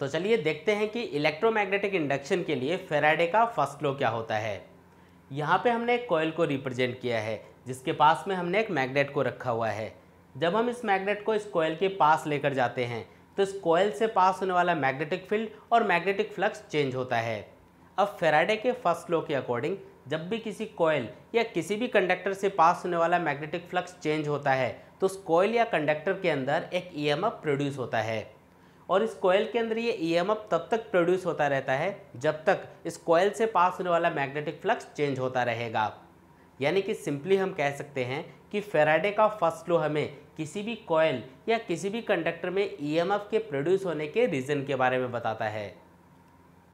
तो चलिए देखते हैं कि इलेक्ट्रोमैग्नेटिक इंडक्शन के लिए फेराडे का फर्स्ट लॉ क्या होता है यहाँ पे हमने एक कोयल को रिप्रेजेंट किया है जिसके पास में हमने एक मैग्नेट को रखा हुआ है जब हम इस मैग्नेट को इस कोयल के पास लेकर जाते हैं तो इस कोयल से पास होने वाला मैग्नेटिक फील्ड और मैग्नेटिक फ्लक्स चेंज होता है अब फेराडे के फर्स्ट लॉ के अकॉर्डिंग जब भी किसी कोयल या किसी भी कंडक्टर से पास होने वाला मैग्नेटिक फ्लक्स चेंज होता है तो उस कोयल या कंडक्टर के अंदर एक ई प्रोड्यूस होता है और इस कोयल के अंदर ये ई तब तक प्रोड्यूस होता रहता है जब तक इस कोयल से पास होने वाला मैग्नेटिक फ्लक्स चेंज होता रहेगा यानी कि सिंपली हम कह सकते हैं कि फेराडे का फर्स्ट लॉ हमें किसी भी कोयल या किसी भी कंडक्टर में ईएमएफ के प्रोड्यूस होने के रीज़न के बारे में बताता है